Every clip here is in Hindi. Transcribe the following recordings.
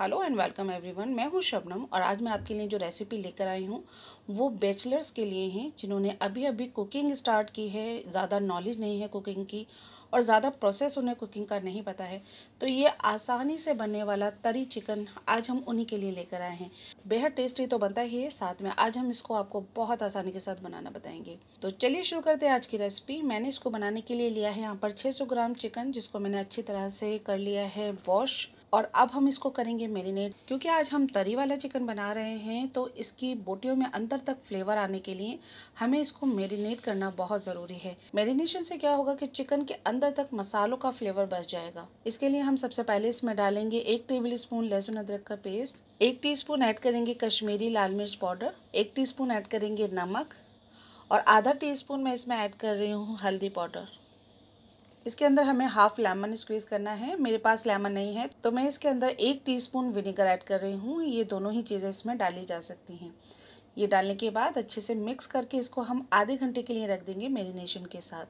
हेलो एंड वेलकम एवरीवन मैं हूं शबनम और आज मैं आपके लिए जो रेसिपी लेकर आई हूं वो बैचलर्स के लिए हैं जिन्होंने अभी अभी कुकिंग स्टार्ट की है ज़्यादा नॉलेज नहीं है कुकिंग की और ज़्यादा प्रोसेस उन्हें कुकिंग का नहीं पता है तो ये आसानी से बनने वाला तरी चिकन आज हम उन्हीं के लिए लेकर आए हैं बेहद टेस्टी तो बनता ही है साथ में आज हम इसको आपको बहुत आसानी के साथ बनाना बताएंगे तो चलिए शुरू करते हैं आज की रेसिपी मैंने इसको बनाने के लिए लिया है यहाँ पर छः ग्राम चिकन जिसको मैंने अच्छी तरह से कर लिया है वॉश और अब हम इसको करेंगे मेरीनेट क्योंकि आज हम तरी वाला चिकन बना रहे हैं तो इसकी बोटियों में अंदर तक फ्लेवर आने के लिए हमें इसको मेरीनेट करना बहुत ज़रूरी है मेरीनेशन से क्या होगा कि चिकन के अंदर तक मसालों का फ्लेवर बच जाएगा इसके लिए हम सबसे पहले इसमें डालेंगे एक टेबल स्पून लहसुन अदरक का पेस्ट एक स्पून ऐड करेंगे कश्मीरी लाल मिर्च पाउडर एक स्पून ऐड करेंगे नमक और आधा टी स्पून मैं इसमें ऐड कर रही हूँ हल्दी पाउडर इसके अंदर हमें हाफ लेमन स्क्वीज करना है मेरे पास लेमन नहीं है तो मैं इसके अंदर एक टीस्पून विनेगर ऐड कर रही हूँ ये दोनों ही चीज़ें इसमें डाली जा सकती हैं ये डालने के बाद अच्छे से मिक्स करके इसको हम आधे घंटे के लिए रख देंगे मेरीनेशन के साथ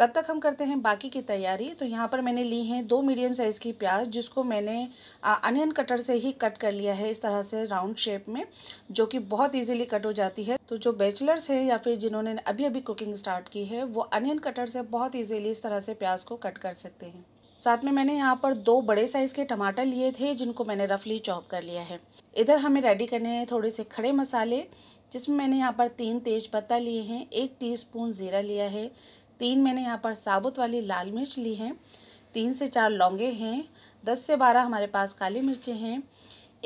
तब तक हम करते हैं बाकी की तैयारी तो यहाँ पर मैंने ली हैं दो मीडियम साइज़ की प्याज जिसको मैंने अनियन कटर से ही कट कर लिया है इस तरह से राउंड शेप में जो कि बहुत इजीली कट हो जाती है तो जो बैचलर्स हैं या फिर जिन्होंने अभी अभी कुकिंग स्टार्ट की है वो अनियन कटर से बहुत ईजिली इस तरह से प्याज को कट कर सकते हैं साथ में मैंने यहाँ पर दो बड़े साइज़ के टमाटर लिए थे जिनको मैंने रफली चॉप कर लिया है इधर हमें रेडी करने हैं थोड़े से खड़े मसाले जिसमें मैंने यहाँ पर तीन तेज पत्ता लिए हैं एक टीस्पून ज़ीरा लिया है तीन मैंने यहाँ पर साबुत वाली लाल मिर्च ली है तीन से चार लौंगे हैं दस से बारह हमारे पास काली मिर्चें हैं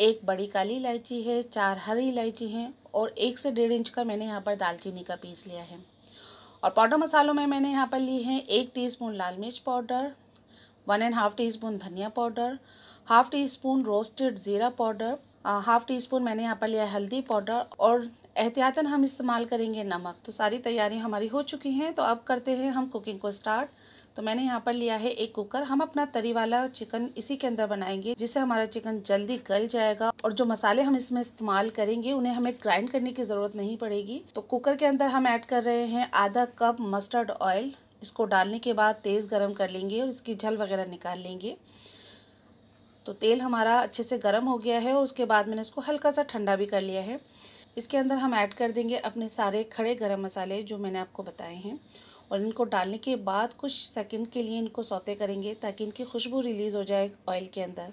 एक बड़ी काली इलायची है चार हरी इलायची हैं और एक से डेढ़ इंच का मैंने यहाँ पर दालचीनी का पीस लिया है और पाउडर मसालों में मैंने यहाँ पर ली है एक टी लाल मिर्च powder one and half teaspoon धनिया powder half teaspoon roasted ज़ीरा पाउडर हाफ़ टी स्पून मैंने यहाँ पर लिया हल्दी पाउडर और एहतियातन हम इस्तेमाल करेंगे नमक तो सारी तैयारी हमारी हो चुकी हैं तो अब करते हैं हम कुकिंग को स्टार्ट तो मैंने यहाँ पर लिया है एक कुकर हम अपना तरी वाला चिकन इसी के अंदर बनाएंगे जिससे हमारा चिकन जल्दी गल जाएगा और जो मसाले हम इसमें इस्तेमाल करेंगे उन्हें हमें ग्राइंड करने की ज़रूरत नहीं पड़ेगी तो कुकर के अंदर हम ऐड कर रहे हैं आधा कप मस्टर्ड ऑयल इसको डालने के बाद तेज़ गर्म कर लेंगे और इसकी झल वगैरह निकाल लेंगे तो तेल हमारा अच्छे से गर्म हो गया है और उसके बाद मैंने इसको हल्का सा ठंडा भी कर लिया है इसके अंदर हम ऐड कर देंगे अपने सारे खड़े गरम मसाले जो मैंने आपको बताए हैं और इनको डालने के बाद कुछ सेकंड के लिए इनको सौते करेंगे ताकि इनकी खुशबू रिलीज़ हो जाए ऑयल के अंदर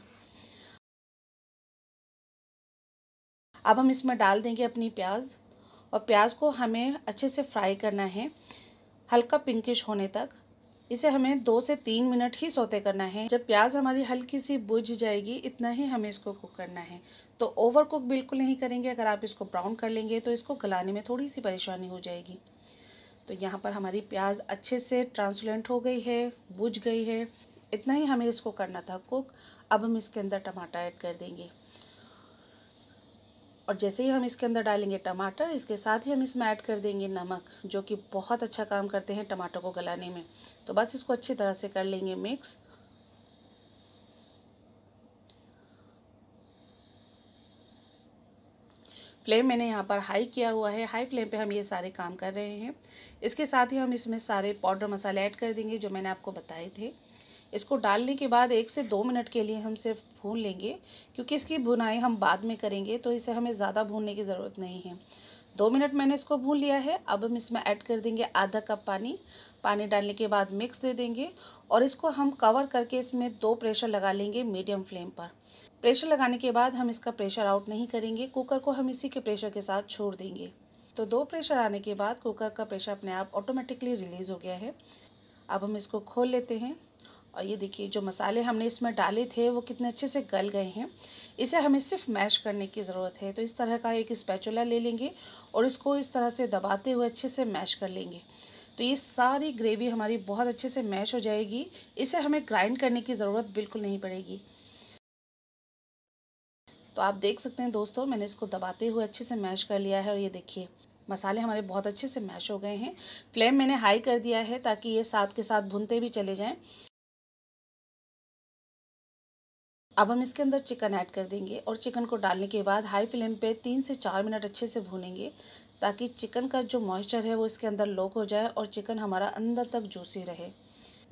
अब हम इसमें डाल देंगे अपनी प्याज और प्याज को हमें अच्छे से फ्राई करना है हल्का पिंकिश होने तक इसे हमें दो से तीन मिनट ही सोते करना है जब प्याज हमारी हल्की सी बुझ जाएगी इतना ही हमें इसको कुक करना है तो ओवर कुक बिल्कुल नहीं करेंगे अगर आप इसको ब्राउन कर लेंगे तो इसको गलाने में थोड़ी सी परेशानी हो जाएगी तो यहाँ पर हमारी प्याज अच्छे से ट्रांसलेंट हो गई है बुझ गई है इतना ही हमें इसको करना था कुक अब हम इसके अंदर टमाटर ऐड कर देंगे और जैसे ही हम इसके अंदर डालेंगे टमाटर इसके साथ ही हम इसमें ऐड कर देंगे नमक जो कि बहुत अच्छा काम करते हैं टमाटर को गलाने में तो बस इसको अच्छी तरह से कर लेंगे मिक्स फ्लेम मैंने यहाँ पर हाई किया हुआ है हाई फ्लेम पे हम ये सारे काम कर रहे हैं इसके साथ ही हम इसमें सारे पाउडर मसाले ऐड कर देंगे जो मैंने आपको बताए थे इसको डालने के बाद एक से दो मिनट के लिए हम सिर्फ भून लेंगे क्योंकि इसकी भुनाई हम बाद में करेंगे तो इसे हमें ज़्यादा भूनने की ज़रूरत नहीं है दो मिनट मैंने इसको भून लिया है अब हम इसमें ऐड कर देंगे आधा कप पानी पानी डालने के बाद मिक्स दे देंगे और इसको हम कवर करके इसमें दो प्रेशर लगा लेंगे मीडियम फ्लेम पर प्रेशर लगाने के बाद हम इसका प्रेशर आउट नहीं करेंगे कुकर को हम इसी के प्रेशर के साथ छोड़ देंगे तो दो प्रेशर आने के बाद कुकर का प्रेशर अपने आप ऑटोमेटिकली रिलीज़ हो गया है अब हम इसको खोल लेते हैं और ये देखिए जो मसाले हमने इसमें डाले थे वो कितने अच्छे से गल गए हैं इसे हमें सिर्फ मैश करने की ज़रूरत है तो इस तरह का एक स्पैचुला ले लेंगे और इसको इस तरह से दबाते हुए अच्छे से मैश कर लेंगे तो ये सारी ग्रेवी हमारी बहुत अच्छे से मैश हो जाएगी इसे हमें ग्राइंड करने की ज़रूरत बिल्कुल नहीं पड़ेगी तो आप देख सकते हैं दोस्तों मैंने इसको दबाते हुए अच्छे से मैश कर लिया है और ये देखिए मसाले हमारे बहुत अच्छे से मैश हो गए हैं फ्लेम मैंने हाई कर दिया है ताकि ये साथ के साथ भुनते भी चले जाएँ अब हम इसके अंदर चिकन ऐड कर देंगे और चिकन को डालने के बाद हाई फ्लेम पे तीन से चार मिनट अच्छे से भूनेंगे ताकि चिकन का जो मॉइस्चर है वो इसके अंदर लॉक हो जाए और चिकन हमारा अंदर तक जूसी रहे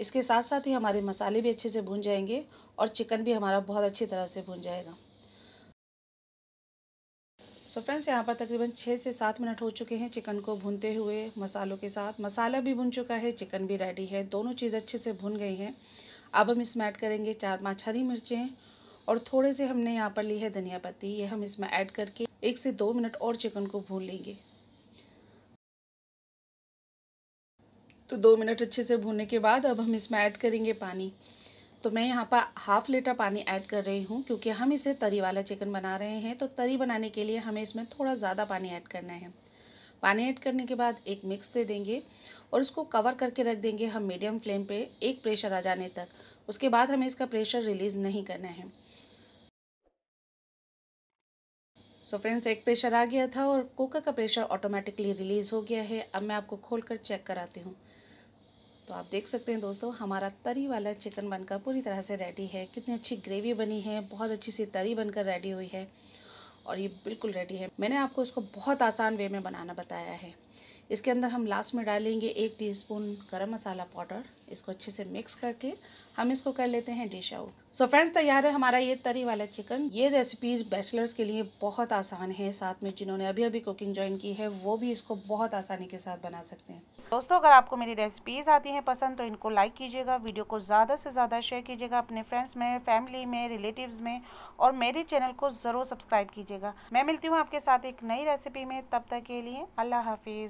इसके साथ साथ ही हमारे मसाले भी अच्छे से भून जाएंगे और चिकन भी हमारा बहुत अच्छी तरह से भून जाएगा सो फ्रेंड्स यहाँ पर तकरीबन छः से सात मिनट हो चुके हैं चिकन को भूनते हुए मसालों के साथ मसाला भी भुन चुका है चिकन भी रेडी है दोनों चीज़ अच्छे से भुन गई हैं अब हम इसमें ऐड करेंगे चार पाँच हरी मिर्चें और थोड़े से हमने यहाँ पर ली है धनिया पत्ती ये हम इसमें ऐड करके एक से दो मिनट और चिकन को भून लेंगे तो दो मिनट अच्छे से भूनने के बाद अब हम इसमें ऐड करेंगे पानी तो मैं यहाँ पर हाफ लीटर पानी ऐड कर रही हूँ क्योंकि हम इसे तरी वाला चिकन बना रहे हैं तो तरी बनाने के लिए हमें इसमें थोड़ा ज़्यादा पानी ऐड करना है पानी ऐड करने के बाद एक मिक्स दे देंगे और उसको कवर करके रख देंगे हम मीडियम फ्लेम पे एक प्रेशर आ जाने तक उसके बाद हमें इसका प्रेशर रिलीज़ नहीं करना है सो so फ्रेंड्स एक प्रेशर आ गया था और कुकर का प्रेशर ऑटोमेटिकली रिलीज़ हो गया है अब मैं आपको खोल कर चेक कराती हूँ तो आप देख सकते हैं दोस्तों हमारा तरी वाला चिकन बनकर पूरी तरह से रेडी है कितनी अच्छी ग्रेवी बनी है बहुत अच्छी सी तरी बनकर रेडी हुई है और ये बिल्कुल रेडी है मैंने आपको इसको बहुत आसान वे में बनाना बताया है इसके अंदर हम लास्ट में डालेंगे एक टीस्पून गरम मसाला पाउडर इसको अच्छे से मिक्स करके हम इसको कर लेते हैं डिश आउट सो फ्रेंड्स तैयार है हमारा ये तरी वाला चिकन ये रेसिपी बैचलर्स के लिए बहुत आसान है साथ में जिन्होंने अभी अभी कुकिंग ज्वाइन की है वो भी इसको बहुत आसानी के साथ बना सकते हैं दोस्तों अगर आपको मेरी रेसिपीज़ आती हैं पसंद तो इनको लाइक कीजिएगा वीडियो को ज़्यादा से ज़्यादा शेयर कीजिएगा अपने फ्रेंड्स में फैमिली में रिलेटिव्स में और मेरे चैनल को ज़रूर सब्सक्राइब कीजिएगा मैं मिलती हूँ आपके साथ एक नई रेसिपी में तब तक के लिए अल्लाह हाफिज़